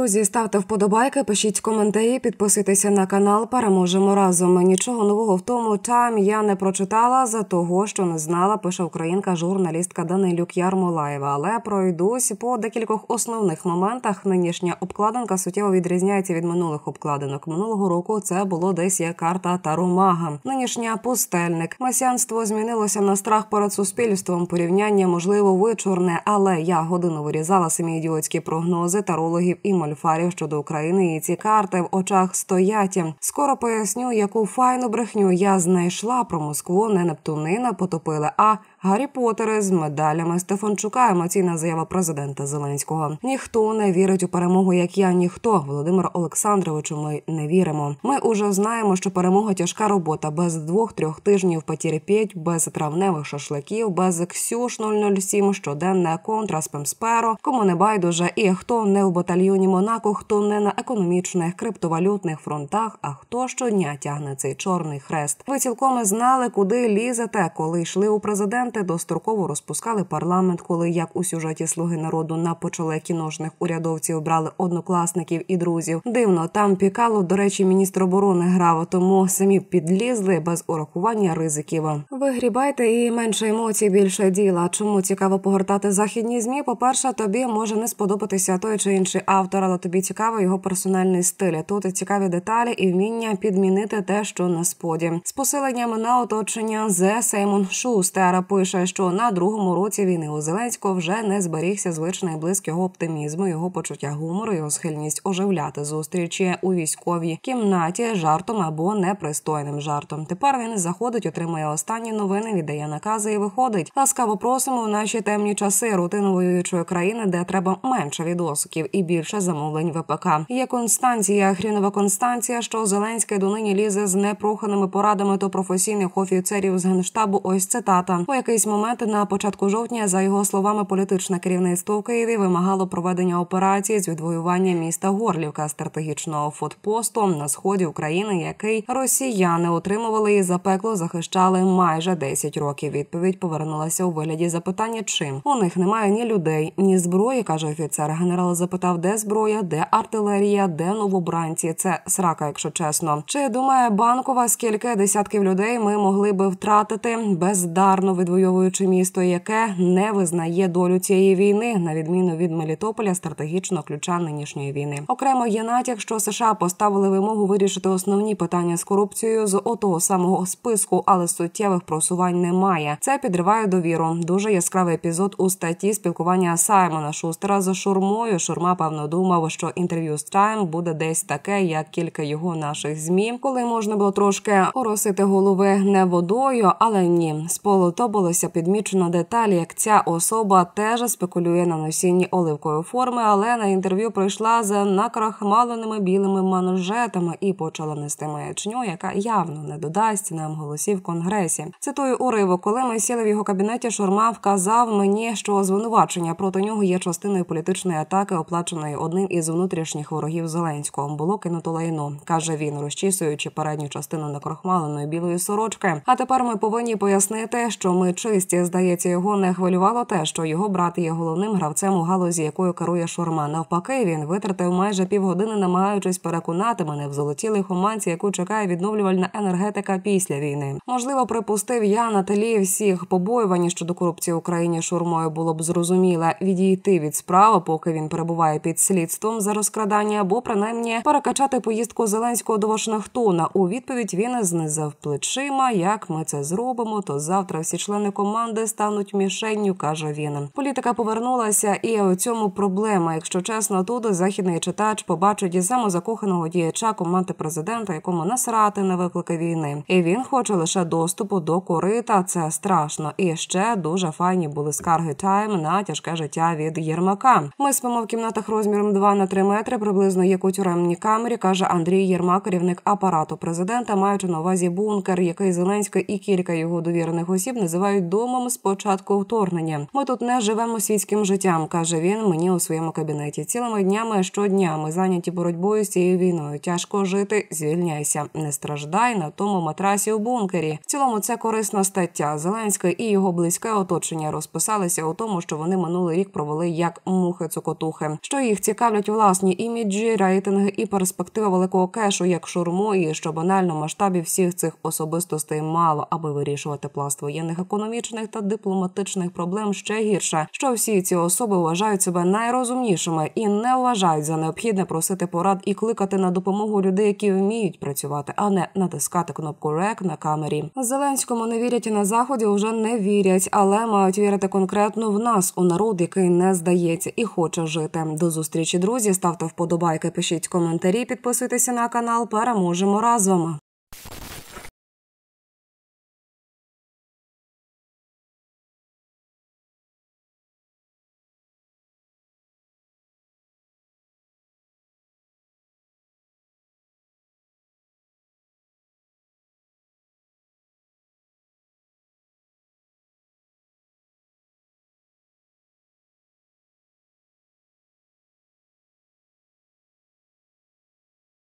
Друзі, ставте вподобайки, пишіть коментарі, підписуйтеся на канал. Переможемо разом. Нічого нового в тому там я не прочитала за того, що не знала. Пише українка журналістка Данилюк Ярмолаєва. Але пройдусь по декількох основних моментах. Нинішня обкладинка суттєво відрізняється від минулих обкладинок. Минулого року це було десь як карта Таромага. Нинішня пустельник. Месіанство змінилося на страх перед суспільством. Порівняння можливо вичорне, але я годину вирізала самі ідіотські прогнози тарологів і малюків мольфарів щодо України, і ці карти в очах стоять. Скоро поясню, яку файну брехню я знайшла про Москву. Не Нептунина потопили, а Гаррі Поттери з медалями Стефанчука. Емоційна заява президента Зеленського. Ніхто не вірить у перемогу, як я ніхто. Володимир Олександровичу. Ми не віримо. Ми уже знаємо, що перемога тяжка робота без двох-трьох тижнів потерпіть, без травневих шашликів, без ксюш 007, щоденне контра спемсперо. Кому не байдуже, і хто не в батальйоні Монако, хто не на економічних криптовалютних фронтах. А хто щодня тягне цей чорний хрест? Ви цілком знали, куди лізете, коли йшли у президент президента достроково розпускали парламент, коли як у сюжеті Слуги народу на почале кіношних урядовців обрали однокласників і друзів. Дивно, там пікало, до речі, міністр оборони грав, тому самі підлізли без урахування ризиків. Вигрібайте і менше емоцій, більше діла. Чому цікаво погортати західні змі? По перше, тобі може не сподобатися той чи інший автор, але тобі цікаво його персональний стиль. Тут цікаві деталі і вміння підмінити те, що на споді з посиленнями на оточення Зе Сеймон Шустера пише, що на другому році війни у Зеленського вже не зберігся звичний блиск його оптимізму, його почуття гумору, його схильність оживляти зустрічі у військовій кімнаті жартом або непристойним жартом. Тепер він заходить, отримує останні новини, віддає накази і виходить. Ласкаво просимо в наші темні часи рутину воюючої країни, де треба менше відосиків і більше замовлень ВПК. Є Констанція Хрінова Констанція, що Зеленський донині лізе з непроханими порадами до професійних офіцерів з генштабу. Ось цитата, у яких якийсь момент на початку жовтня, за його словами, політичне керівництво в Києві вимагало проведення операції з відвоювання міста Горлівка стратегічного фотпосту на сході України, який росіяни отримували і запекло захищали майже 10 років. Відповідь повернулася у вигляді запитання: чим у них немає ні людей, ні зброї, каже офіцер. Генерал запитав, де зброя, де артилерія, де новобранці. Це срака, якщо чесно. Чи думає банкова, скільки десятків людей ми могли би втратити бездарно відвоювати? завойовуючи місто, яке не визнає долю цієї війни, на відміну від Мелітополя, стратегічно ключа нинішньої війни. Окремо є натяк, що США поставили вимогу вирішити основні питання з корупцією з отого самого списку, але суттєвих просувань немає. Це підриває довіру. Дуже яскравий епізод у статті спілкування Саймона Шустера за шурмою. Шурма певно думав, що інтерв'ю з Тайм буде десь таке, як кілька його наших змі, коли можна було трошки оросити голови не водою, але ні, то були виявилося, підмічено деталі, як ця особа теж спекулює на носінні оливкою форми, але на інтерв'ю прийшла з накрахмаленими білими манжетами і почала нести маячню, яка явно не додасть нам голосів в конгресі. Цитую уривок, коли ми сіли в його кабінеті, шурма вказав мені, що звинувачення проти нього є частиною політичної атаки, оплаченої одним із внутрішніх ворогів Зеленського. Було кинуто лайно, каже він, розчісуючи передню частину накрохмаленої білої сорочки. А тепер ми повинні пояснити, що ми чисті. Здається, його не хвилювало те, що його брат є головним гравцем у галузі, якою керує Шурма. Навпаки, він витратив майже півгодини, намагаючись переконати мене в золотілій лихоманці, яку чекає відновлювальна енергетика після війни. Можливо, припустив я на телі всіх побоювань щодо корупції в Україні шурмою було б зрозуміло відійти від справи, поки він перебуває під слідством за розкрадання, або принаймні перекачати поїздку Зеленського до Вашингтона. У відповідь він знизав плечима. Як ми це зробимо, то завтра всі члени члени команди стануть мішенню, каже він. Політика повернулася, і у цьому проблема. Якщо чесно, тут західний читач побачить і самозакоханого діяча команди президента, якому насрати на виклики війни, і він хоче лише доступу до корита. Це страшно. І ще дуже файні були скарги Тайм на тяжке життя від Єрмака. Ми спимо в кімнатах розміром 2 на 3 метри, приблизно як у тюремній камері, каже Андрій Єрмак, керівник апарату президента, маючи на увазі бункер, який Зеленський і кілька його довірених осіб називають називають домом з початку вторгнення. Ми тут не живемо світським життям, каже він мені у своєму кабінеті. Цілими днями щодня ми зайняті боротьбою з цією війною. Тяжко жити, звільняйся. Не страждай на тому матрасі у бункері. В цілому це корисна стаття. Зеленський і його близьке оточення розписалися у тому, що вони минулий рік провели як мухи цокотухи. Що їх цікавлять власні іміджі, рейтинги і перспектива великого кешу, як шурму, і що банально масштабі всіх цих особистостей мало, аби вирішувати пласт воєнних економік економічних та дипломатичних проблем ще гірше. Що всі ці особи вважають себе найрозумнішими і не вважають за необхідне просити порад і кликати на допомогу людей, які вміють працювати, а не натискати кнопку РЕК на камері. Зеленському не вірять на заході вже не вірять, але мають вірити конкретно в нас у народ, який не здається і хоче жити. До зустрічі друзі ставте вподобайки, пишіть коментарі, підписуйтеся на канал. Переможемо разом.